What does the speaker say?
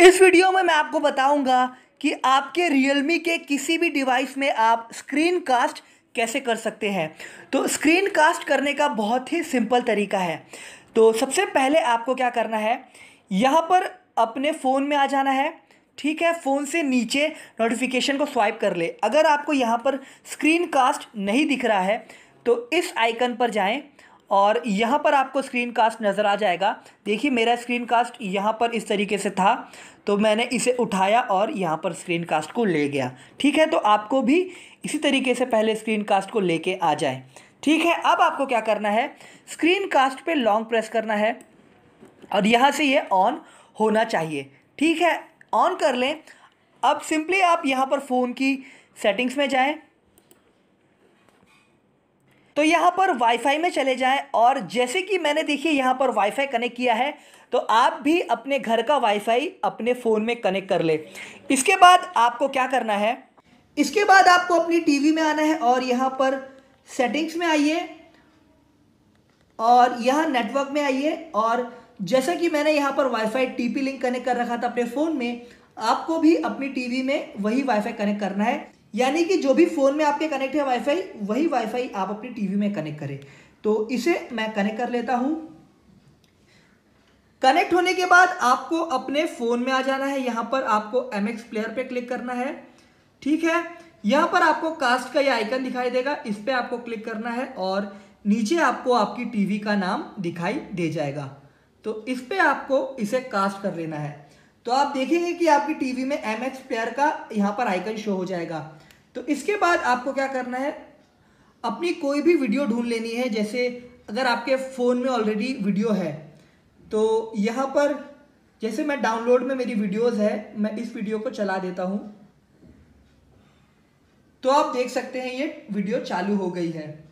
इस वीडियो में मैं आपको बताऊंगा कि आपके रियलमी के किसी भी डिवाइस में आप स्क्रीन कास्ट कैसे कर सकते हैं तो स्क्रीन कास्ट करने का बहुत ही सिंपल तरीका है तो सबसे पहले आपको क्या करना है यहाँ पर अपने फ़ोन में आ जाना है ठीक है फ़ोन से नीचे नोटिफिकेशन को स्वाइप कर ले अगर आपको यहाँ पर स्क्रीन कास्ट नहीं दिख रहा है तो इस आइकन पर जाएं और यहाँ पर आपको स्क्रीन कास्ट नज़र आ जाएगा देखिए मेरा स्क्रीन कास्ट यहाँ पर इस तरीके से था तो मैंने इसे उठाया और यहाँ पर स्क्रीन कास्ट को ले गया ठीक है तो आपको भी इसी तरीके से पहले स्क्रीन कास्ट को लेके आ जाए ठीक है अब आपको क्या करना है स्क्रीन कास्ट पर लॉन्ग प्रेस करना है और यहाँ से ये ऑन होना चाहिए ठीक है ऑन कर लें अब सिंपली आप यहाँ पर फ़ोन की सेटिंग्स में जाएँ तो यहाँ पर वाईफाई में चले जाएं और जैसे कि मैंने देखिए यहाँ पर वाईफाई कनेक्ट किया है तो आप भी अपने घर का वाईफाई अपने फ़ोन में कनेक्ट कर ले इसके बाद आपको क्या करना है इसके बाद आपको अपनी टीवी में आना है और यहाँ पर सेटिंग्स में आइए और यहाँ नेटवर्क में आइए और जैसा कि मैंने यहाँ पर वाईफाई टीपी लिंक कनेक्ट कर रखा था अपने फ़ोन में आपको भी अपनी टीवी में वही वाईफाई कनेक्ट करना है यानी कि जो भी फ़ोन में आपके कनेक्ट है वाईफाई वही वाईफाई आप अपनी टीवी में कनेक्ट करें तो इसे मैं कनेक्ट कर लेता हूं कनेक्ट होने के बाद आपको अपने फ़ोन में आ जाना है यहां पर आपको एम एक्स प्लेयर पे क्लिक करना है ठीक है यहां पर आपको कास्ट का ये आइकन दिखाई देगा इस पर आपको क्लिक करना है और नीचे आपको आपकी टीवी का नाम दिखाई दे जाएगा तो इस पर आपको इसे कास्ट कर लेना है तो आप देखेंगे कि आपकी टीवी में एम एक्स प्लेयर का यहाँ पर आइकन शो हो जाएगा तो इसके बाद आपको क्या करना है अपनी कोई भी वीडियो ढूंढ लेनी है जैसे अगर आपके फ़ोन में ऑलरेडी वीडियो है तो यहाँ पर जैसे मैं डाउनलोड में मेरी वीडियोस है मैं इस वीडियो को चला देता हूँ तो आप देख सकते हैं ये वीडियो चालू हो गई है